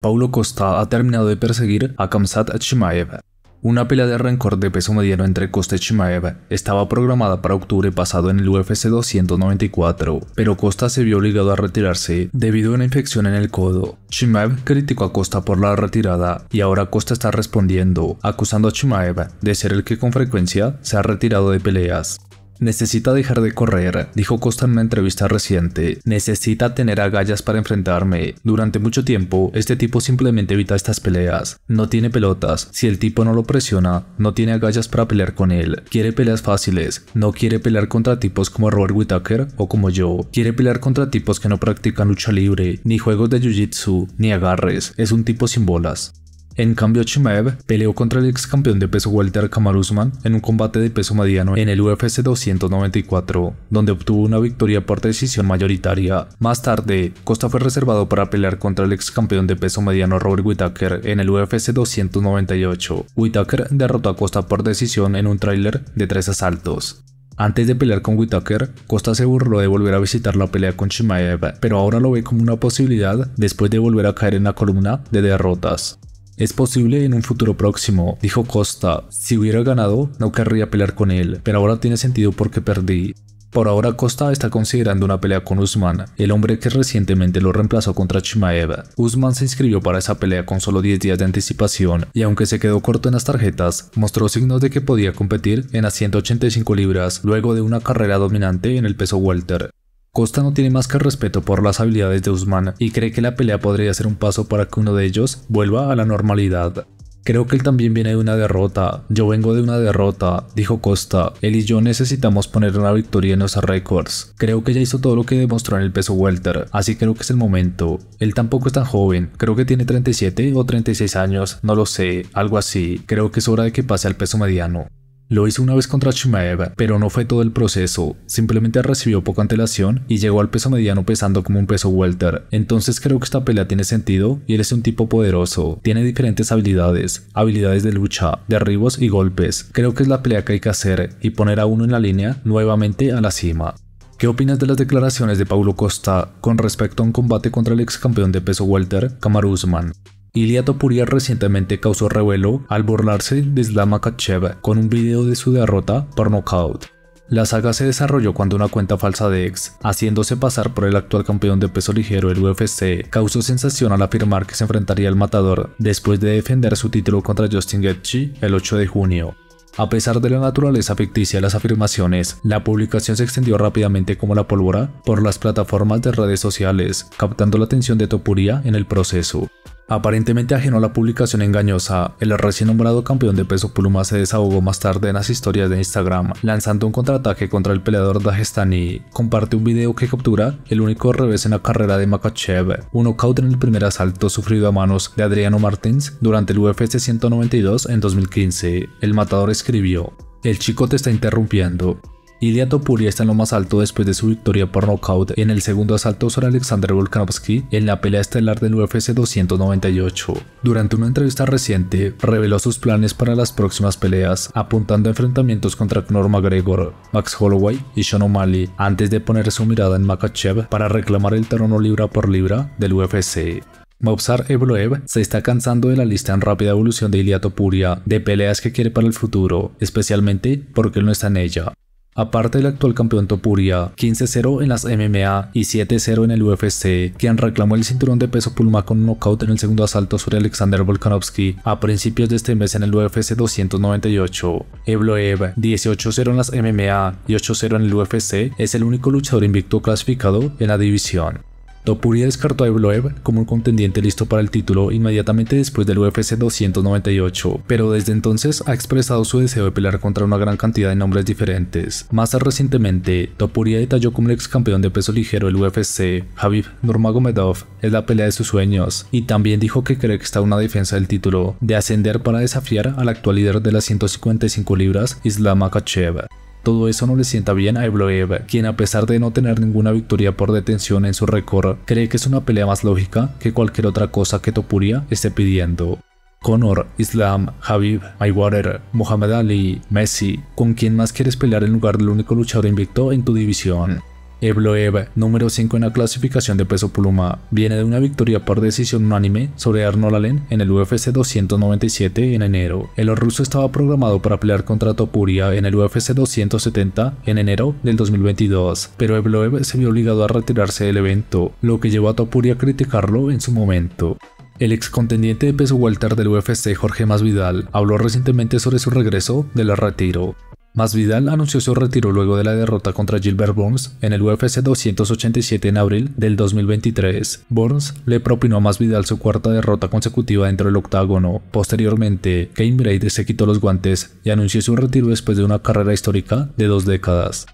Paulo Costa ha terminado de perseguir a Kamsat Chimaev. Una pelea de rencor de peso mediano entre Costa y Chimaev estaba programada para octubre pasado en el UFC 294, pero Costa se vio obligado a retirarse debido a una infección en el codo. Chimaev criticó a Costa por la retirada y ahora Costa está respondiendo, acusando a Chimaev de ser el que con frecuencia se ha retirado de peleas. Necesita dejar de correr, dijo Costa en una entrevista reciente. Necesita tener agallas para enfrentarme. Durante mucho tiempo, este tipo simplemente evita estas peleas. No tiene pelotas. Si el tipo no lo presiona, no tiene agallas para pelear con él. Quiere peleas fáciles. No quiere pelear contra tipos como Robert Whittaker o como yo. Quiere pelear contra tipos que no practican lucha libre, ni juegos de jiu-jitsu, ni agarres. Es un tipo sin bolas. En cambio, Chimaev peleó contra el ex campeón de peso Walter Kamar en un combate de peso mediano en el UFC 294, donde obtuvo una victoria por decisión mayoritaria. Más tarde, Costa fue reservado para pelear contra el ex campeón de peso mediano Robert Whittaker en el UFC 298. Whittaker derrotó a Costa por decisión en un tráiler de tres asaltos. Antes de pelear con Whitaker, Costa se burló de volver a visitar la pelea con Chimaev, pero ahora lo ve como una posibilidad después de volver a caer en la columna de derrotas. Es posible en un futuro próximo, dijo Costa. Si hubiera ganado, no querría pelear con él, pero ahora tiene sentido porque perdí. Por ahora Costa está considerando una pelea con Usman, el hombre que recientemente lo reemplazó contra Chimaeva. Usman se inscribió para esa pelea con solo 10 días de anticipación y aunque se quedó corto en las tarjetas, mostró signos de que podía competir en las 185 libras luego de una carrera dominante en el peso welter. Costa no tiene más que respeto por las habilidades de Usman y cree que la pelea podría ser un paso para que uno de ellos vuelva a la normalidad. Creo que él también viene de una derrota. Yo vengo de una derrota, dijo Costa. Él y yo necesitamos poner una victoria en los récords. Creo que ya hizo todo lo que demostró en el peso welter, así creo que es el momento. Él tampoco es tan joven, creo que tiene 37 o 36 años, no lo sé, algo así. Creo que es hora de que pase al peso mediano. Lo hizo una vez contra Shimaev, pero no fue todo el proceso, simplemente recibió poca antelación y llegó al peso mediano pesando como un peso welter. Entonces creo que esta pelea tiene sentido y él es un tipo poderoso, tiene diferentes habilidades, habilidades de lucha, derribos y golpes. Creo que es la pelea que hay que hacer y poner a uno en la línea nuevamente a la cima. ¿Qué opinas de las declaraciones de Paulo Costa con respecto a un combate contra el ex campeón de peso welter, Kamaru Usman? Ilia Topuria recientemente causó revuelo al burlarse de Islam Kacheva con un video de su derrota por nocaut. La saga se desarrolló cuando una cuenta falsa de ex, haciéndose pasar por el actual campeón de peso ligero del UFC, causó sensación al afirmar que se enfrentaría al matador después de defender su título contra Justin Getchi el 8 de junio. A pesar de la naturaleza ficticia de las afirmaciones, la publicación se extendió rápidamente como la pólvora por las plataformas de redes sociales, captando la atención de Topuria en el proceso. Aparentemente ajeno a la publicación engañosa, el recién nombrado campeón de peso pluma se desahogó más tarde en las historias de Instagram, lanzando un contraataque contra el peleador Dajestani. Comparte un video que captura el único revés en la carrera de Makachev, un knockout en el primer asalto sufrido a manos de Adriano Martins durante el UFC 192 en 2015. El matador escribió, el chico te está interrumpiendo. Ilya está en lo más alto después de su victoria por nocaut en el segundo asalto sobre Alexander Volkanovski en la pelea estelar del UFC 298. Durante una entrevista reciente, reveló sus planes para las próximas peleas, apuntando a enfrentamientos contra Conor McGregor, Max Holloway y Sean O'Malley, antes de poner su mirada en Makachev para reclamar el terreno libra por libra del UFC. Mobsar Evloev se está cansando de la lista en rápida evolución de Iliatopuria de peleas que quiere para el futuro, especialmente porque él no está en ella. Aparte del actual campeón Topuria, 15-0 en las MMA y 7-0 en el UFC, quien reclamó el cinturón de peso pluma con un knockout en el segundo asalto sobre Alexander Volkanovski a principios de este mes en el UFC 298. Evloev, 18-0 en las MMA y 8-0 en el UFC, es el único luchador invicto clasificado en la división. Topuria descartó a Evloev como un contendiente listo para el título inmediatamente después del UFC 298, pero desde entonces ha expresado su deseo de pelear contra una gran cantidad de nombres diferentes. Más recientemente, Topuria detalló como el ex campeón de peso ligero del UFC, Javid Nurmagomedov, es la pelea de sus sueños, y también dijo que cree que está una defensa del título, de ascender para desafiar al actual líder de las 155 libras, Islam Akachev. Todo eso no le sienta bien a Ebloev, quien a pesar de no tener ninguna victoria por detención en su récord, cree que es una pelea más lógica que cualquier otra cosa que Topuria esté pidiendo. Conor, Islam, Habib, Maywater, Muhammad Ali, Messi, ¿con quién más quieres pelear en lugar del único luchador invicto en tu división? Evloev, número 5 en la clasificación de peso pluma, viene de una victoria por decisión unánime sobre Arnold Allen en el UFC 297 en enero. El ruso estaba programado para pelear contra Topuria en el UFC 270 en enero del 2022, pero Ebloev se vio obligado a retirarse del evento, lo que llevó a Topuria a criticarlo en su momento. El ex contendiente de peso welter del UFC Jorge Masvidal habló recientemente sobre su regreso del retiro. Masvidal anunció su retiro luego de la derrota contra Gilbert Burns en el UFC 287 en abril del 2023. Burns le propinó a Masvidal su cuarta derrota consecutiva dentro del octágono. Posteriormente, Kane Brady se quitó los guantes y anunció su retiro después de una carrera histórica de dos décadas.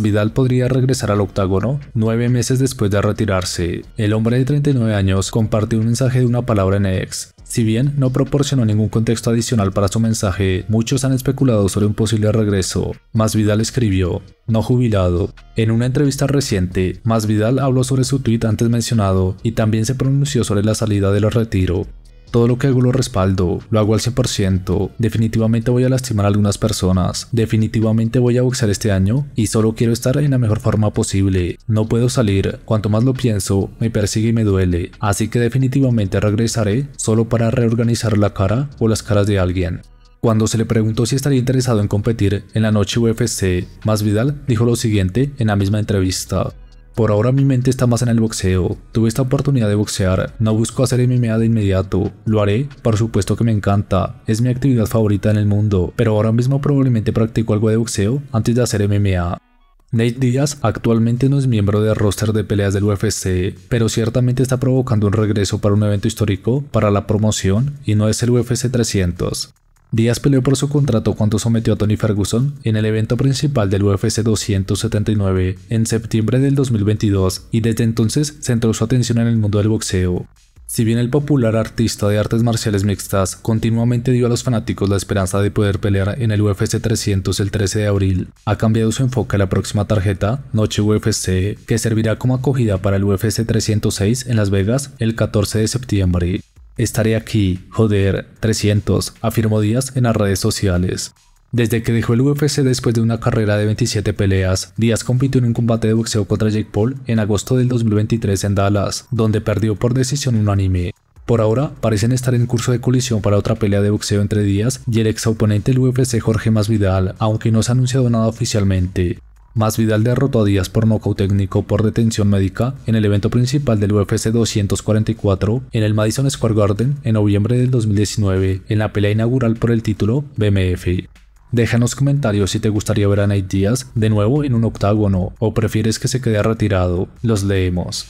Vidal podría regresar al octágono nueve meses después de retirarse. El hombre de 39 años compartió un mensaje de una palabra en ex. si bien no proporcionó ningún contexto adicional para su mensaje, muchos han especulado sobre un posible regreso. Vidal escribió, no jubilado. En una entrevista reciente, Vidal habló sobre su tweet antes mencionado y también se pronunció sobre la salida de los retiro. Todo lo que hago lo respaldo, lo hago al 100%, definitivamente voy a lastimar a algunas personas, definitivamente voy a boxear este año y solo quiero estar en la mejor forma posible. No puedo salir, cuanto más lo pienso, me persigue y me duele, así que definitivamente regresaré solo para reorganizar la cara o las caras de alguien. Cuando se le preguntó si estaría interesado en competir en la noche UFC, Masvidal dijo lo siguiente en la misma entrevista. Por ahora mi mente está más en el boxeo. Tuve esta oportunidad de boxear, no busco hacer MMA de inmediato. Lo haré, por supuesto que me encanta, es mi actividad favorita en el mundo, pero ahora mismo probablemente practico algo de boxeo antes de hacer MMA. Nate Diaz actualmente no es miembro del roster de peleas del UFC, pero ciertamente está provocando un regreso para un evento histórico para la promoción y no es el UFC 300. Díaz peleó por su contrato cuando sometió a Tony Ferguson en el evento principal del UFC 279 en septiembre del 2022 y desde entonces centró su atención en el mundo del boxeo. Si bien el popular artista de artes marciales mixtas continuamente dio a los fanáticos la esperanza de poder pelear en el UFC 300 el 13 de abril, ha cambiado su enfoque a la próxima tarjeta, Noche UFC, que servirá como acogida para el UFC 306 en Las Vegas el 14 de septiembre. Estaré aquí, joder, 300, afirmó Díaz en las redes sociales. Desde que dejó el UFC después de una carrera de 27 peleas, Díaz compitió en un combate de boxeo contra Jake Paul en agosto del 2023 en Dallas, donde perdió por decisión unánime. Por ahora, parecen estar en curso de colisión para otra pelea de boxeo entre Díaz y el ex oponente del UFC Jorge Masvidal, aunque no se ha anunciado nada oficialmente. Vidal derrotó a Díaz por nocaut técnico por detención médica en el evento principal del UFC 244 en el Madison Square Garden en noviembre del 2019 en la pelea inaugural por el título BMF. Déjanos comentarios si te gustaría ver a Nate Díaz de nuevo en un octágono o prefieres que se quede retirado. Los leemos.